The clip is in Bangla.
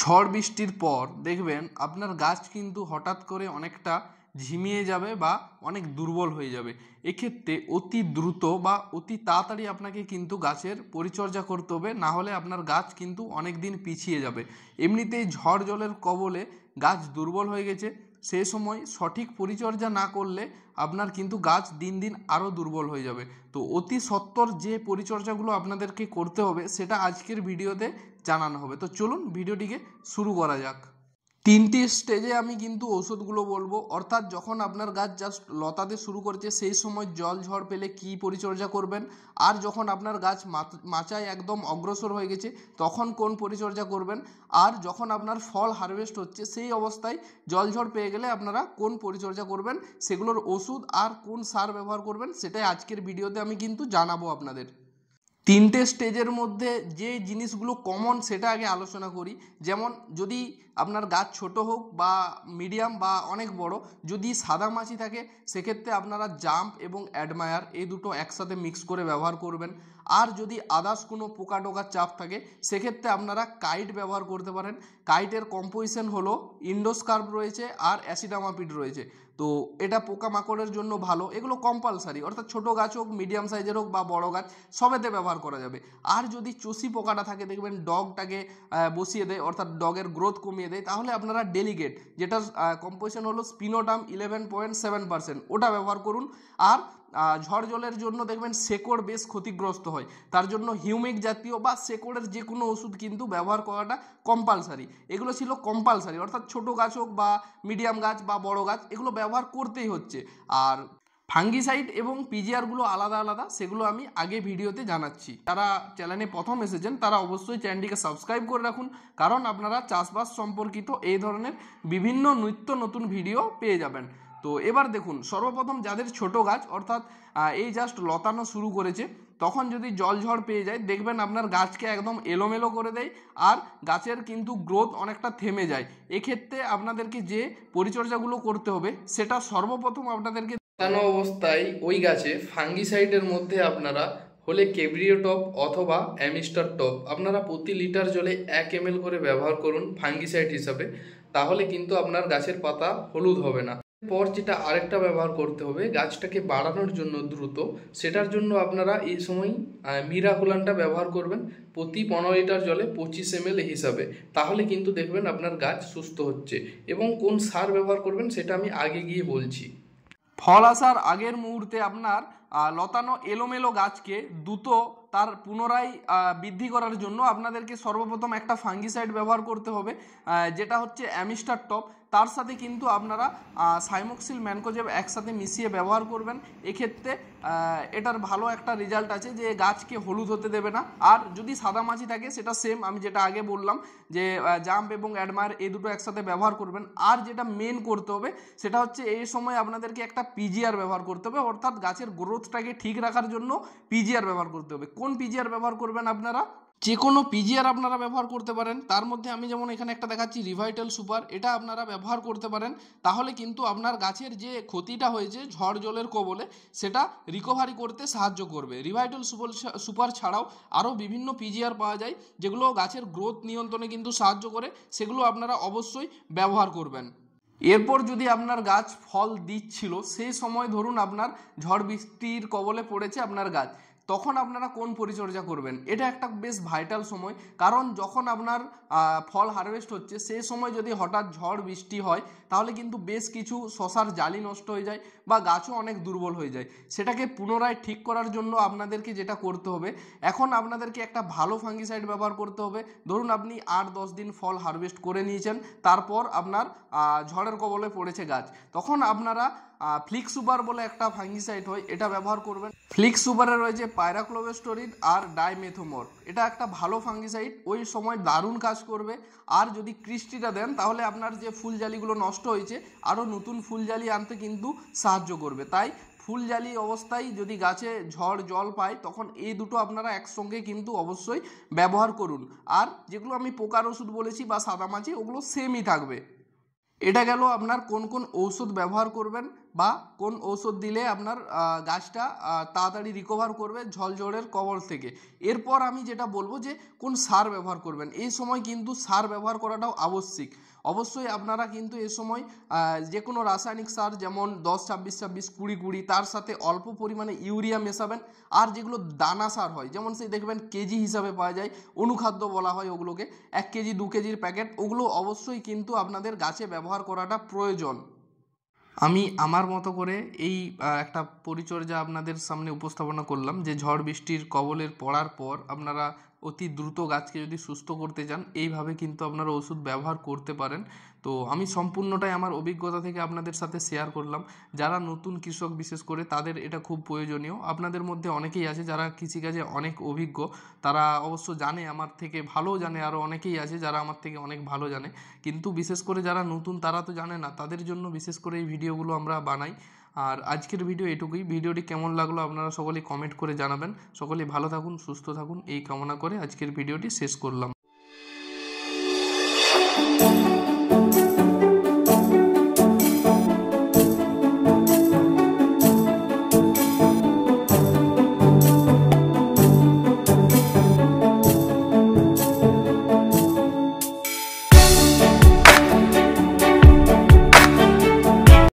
ঝড় বৃষ্টির পর দেখবেন আপনার গাছ কিন্তু হঠাৎ করে অনেকটা ঝিমিয়ে যাবে বা অনেক দুর্বল হয়ে যাবে এক্ষেত্রে অতি দ্রুত বা অতি তাড়াতাড়ি আপনাকে কিন্তু গাছের পরিচর্যা করতে হবে না হলে আপনার গাছ কিন্তু অনেক দিন পিছিয়ে যাবে এমনিতেই ঝড় জলের কবলে গাছ দুর্বল হয়ে গেছে সে সময় সঠিক পরিচর্যা না করলে আপনার কিন্তু গাছ দিন দিন আরও দুর্বল হয়ে যাবে তো অতি সত্বর যে পরিচর্যাগুলো আপনাদেরকে করতে হবে সেটা আজকের ভিডিওতে জানানো হবে তো চলুন ভিডিওটিকে শুরু করা যাক তিনটি স্টেজে আমি কিন্তু ওষুধগুলো বলবো অর্থাৎ যখন আপনার গাছ জাস্ট লতাতে শুরু করছে সেই সময় জল ঝড় পেলে কি পরিচর্যা করবেন আর যখন আপনার গাছ মাচায় একদম অগ্রসর হয়ে গেছে তখন কোন পরিচর্যা করবেন আর যখন আপনার ফল হারভেস্ট হচ্ছে সেই অবস্থায় জল ঝড় পেয়ে গেলে আপনারা কোন পরিচর্যা করবেন সেগুলোর ওষুধ আর কোন সার ব্যবহার করবেন সেটাই আজকের ভিডিওতে আমি কিন্তু জানাবো আপনাদের তিনটে স্টেজের মধ্যে যে জিনিসগুলো কমন সেটা আগে আলোচনা করি যেমন যদি আপনার গাছ ছোট হোক বা মিডিয়াম বা অনেক বড় যদি সাদা মাছি থাকে সেক্ষেত্রে আপনারা জাম্প এবং অ্যাডমায়ার এই দুটো একসাথে মিক্স করে ব্যবহার করবেন আর যদি আদার্স কোনো পোকা টোকার চাপ থাকে সেক্ষেত্রে আপনারা কাইট ব্যবহার করতে পারেন কাইটের কম্পোজিশন হলো ইন্ডোস্কার্প রয়েছে আর অ্যাসিডামাপিড রয়েছে তো এটা পোকামাকড়ের জন্য ভালো এগুলো কম্পালসারি অর্থাৎ ছোটো গাছ হোক মিডিয়াম সাইজের হোক বা বড়ো গাছ সবেতে ব্যবহার করা যাবে আর যদি চসি পোকাটা থাকে দেখবেন ডগটাকে বসিয়ে দেয় অর্থাৎ ডগের গ্রোথ কমিয়ে দেয় তাহলে আপনারা ডেলিগেট যেটার কম্পোজিশন হলো spinetoram eleven point seven percent ওটা ব্যবহার করুন আর ঝড় জলের জন্য দেখবেন শেকড় বেশ ক্ষতিগ্রস্ত হয় তার জন্য হিউমিক জাতীয় বা শেকড়ের যে কোনো ওষুধ কিন্তু ব্যবহার করাটা কম্পালসারি এগুলো ছিল কম্পালসারি অর্থাৎ ছোট গাছ হোক বা মিডিয়াম গাছ বা বড় গাছ এগুলো ব্যবহার করতেই হচ্ছে আর ফাঙ্গিসাইড এবং পিজিআরগুলো আলাদা আলাদা সেগুলো আমি আগে ভিডিওতে জানাচ্ছি তারা চ্যানেলে প্রথম এসেছেন তারা অবশ্যই চ্যানেলটিকে সাবস্ক্রাইব করে রাখুন কারণ আপনারা চাষবাস সম্পর্কিত এই ধরনের বিভিন্ন নিত্য নতুন ভিডিও পেয়ে যাবেন তো এবার দেখুন সর্বপ্রথম যাদের ছোট গাছ অর্থাৎ এই জাস্ট লতানো শুরু করেছে তখন যদি জল ঝড় পেয়ে যায় দেখবেন আপনার গাছকে একদম এলোমেলো করে দেয় আর গাছের কিন্তু গ্রোথ অনেকটা থেমে যায় এক্ষেত্রে আপনাদেরকে যে পরিচর্যাগুলো করতে হবে সেটা সর্বপ্রথম আপনাদেরকে লতানো অবস্থায় ওই গাছে ফাঙ্গিসাইডের মধ্যে আপনারা হলে কেবরিও টপ অথবা অ্যামিস্টার টপ আপনারা প্রতি লিটার জলে এক এম করে ব্যবহার করুন ফাঙ্গিসাইড হিসাবে তাহলে কিন্তু আপনার গাছের পাতা হলুদ হবে না পর যেটা আরেকটা ব্যবহার করতে হবে গাছটাকে বাড়ানোর জন্য দ্রুত সেটার জন্য আপনারা এই সময় মিরাকুলানটা ব্যবহার করবেন প্রতি পনেরো লিটার জলে পঁচিশ এম হিসাবে তাহলে কিন্তু দেখবেন আপনার গাছ সুস্থ হচ্ছে এবং কোন সার ব্যবহার করবেন সেটা আমি আগে গিয়ে বলছি ফল আসার আগের মুহূর্তে আপনার লতানো এলোমেলো গাছকে দ্রুত তার পুনরায় বৃদ্ধি করার জন্য আপনাদেরকে সর্বপ্রথম একটা ফাঙ্গিসাইড ব্যবহার করতে হবে যেটা হচ্ছে অ্যামিস্টার টপ তার সাথে কিন্তু আপনারা সাইমক্সিল ম্যানকোজেব একসাথে মিশিয়ে ব্যবহার করবেন এক্ষেত্রে এটার ভালো একটা রেজাল্ট আছে যে গাছকে হলুদ হতে দেবে না আর যদি সাদা মাছি থাকে সেটা সেম আমি যেটা আগে বললাম যে জাম্প এবং অ্যাডমায়ার এই দুটো একসাথে ব্যবহার করবেন আর যেটা মেন করতে হবে সেটা হচ্ছে এই সময় আপনাদেরকে একটা পিজিআর ব্যবহার করতে হবে অর্থাৎ গাছের গ্রোথটাকে ঠিক রাখার জন্য পিজিআর ব্যবহার করতে হবে কোন পিজিআর ব্যবহার করবেন আপনারা যে কোনো পিজিআর আপনারা ব্যবহার করতে পারেন তার মধ্যে আমি যেমন এখানে একটা দেখাচ্ছি রিভাইটাল সুপার এটা আপনারা ব্যবহার করতে পারেন তাহলে কিন্তু আপনার গাছের যে ক্ষতিটা হয়েছে ঝড় জলের কবলে সেটা রিকভারি করতে সাহায্য করবে রিভাইটাল সুপার সুপার ছাড়াও আরও বিভিন্ন পিজিআর পাওয়া যায় যেগুলো গাছের গ্রোথ নিয়ন্ত্রণে কিন্তু সাহায্য করে সেগুলো আপনারা অবশ্যই ব্যবহার করবেন এরপর যদি আপনার গাছ ফল দিচ্ছিল সেই সময় ধরুন আপনার ঝড় বৃষ্টির কবলে পড়েছে আপনার গাছ তখন আপনারা কোন পরিচর্যা করবেন এটা একটা বেশ ভাইটাল সময় কারণ যখন আপনার ফল হারভেস্ট হচ্ছে সেই সময় যদি হঠাৎ ঝড় বৃষ্টি হয় তাহলে কিন্তু বেশ কিছু শশার জালি নষ্ট হয়ে যায় বা গাছও অনেক দুর্বল হয়ে যায় সেটাকে পুনরায় ঠিক করার জন্য আপনাদেরকে যেটা করতে হবে এখন আপনাদেরকে একটা ভালো ফাঙ্গিসাইড ব্যবহার করতে হবে ধরুন আপনি আট দশ দিন ফল হারভেস্ট করে নিয়েছেন তারপর আপনার ঝড়ের কবলে পড়েছে গাছ তখন আপনারা ফ্লিক্স সুপার বলে একটা ফাঙ্গিসাইড হয় এটা ব্যবহার করবেন ফ্লিক্সুপারে রয়েছে পায়রাক্লোভেস্টোরিন আর ডাইমেথোমর এটা একটা ভালো ফাঙ্গিসাইড ওই সময় দারুণ কাজ করবে আর যদি কৃষ্টিটা দেন তাহলে আপনার যে ফুলজালিগুলো নষ্ট হয়েছে আরও নতুন ফুলজালি আনতে কিন্তু সাহায্য করবে তাই ফুলজালি অবস্থায় যদি গাছে ঝড় জল পায় তখন এই দুটো আপনারা একসঙ্গে কিন্তু অবশ্যই ব্যবহার করুন আর যেগুলো আমি পোকার ওষুধ বলেছি বা সাদামাছি ওগুলো সেমই থাকবে এটা গেল আপনার কোন কোন ঔষধ ব্যবহার করবেন বা কোন ঔষধ দিলে আপনার গাছটা তাড়াতাড়ি রিকভার করবে ঝলঝড়ের কবল থেকে এরপর আমি যেটা বলবো যে কোন সার ব্যবহার করবেন এই সময় কিন্তু সার ব্যবহার করাটাও আবশ্যিক অবশ্যই আপনারা কিন্তু এ সময় যে কোনো রাসায়নিক সার যেমন দশ ছাব্বিশ ছাব্বিশ কুড়ি কুড়ি তার সাথে অল্প পরিমাণে ইউরিয়া মেশাবেন আর যেগুলো দানা সার হয় যেমন সেই দেখবেন কেজি হিসাবে পাওয়া যায় অনুখাদ্য বলা হয় ওগুলোকে এক কেজি দু কেজির প্যাকেট ওগুলো অবশ্যই কিন্তু আপনাদের গাছে ব্যবহার করাটা প্রয়োজন আমি আমার মতো করে এই একটা পরিচর্যা আপনাদের সামনে উপস্থাপনা করলাম যে ঝড় বৃষ্টির কবলের পড়ার পর আপনারা অতি দ্রুত গাছকে যদি সুস্থ করতে চান এইভাবে কিন্তু আপনারা ওষুধ ব্যবহার করতে পারেন তো আমি সম্পূর্ণটাই আমার অভিজ্ঞতা থেকে আপনাদের সাথে শেয়ার করলাম যারা নতুন কৃষক বিশেষ করে তাদের এটা খুব প্রয়োজনীয় আপনাদের মধ্যে অনেকেই আছে যারা কৃষিকাজে অনেক অভিজ্ঞ তারা অবশ্য জানে আমার থেকে ভালো জানে আরও অনেকেই আছে যারা আমার থেকে অনেক ভালো জানে কিন্তু বিশেষ করে যারা নতুন তারা তো জানে না তাদের জন্য বিশেষ করে এই ভিডিওগুলো আমরা বানাই আর আজকের ভিডিও এটুকুই ভিডিওটি কেমন লাগলো আপনারা সকলেই কমেন্ট করে জানাবেন সকলেই ভালো থাকুন সুস্থ থাকুন এই কামনা করে আজকের ভিডিওটি শেষ করলাম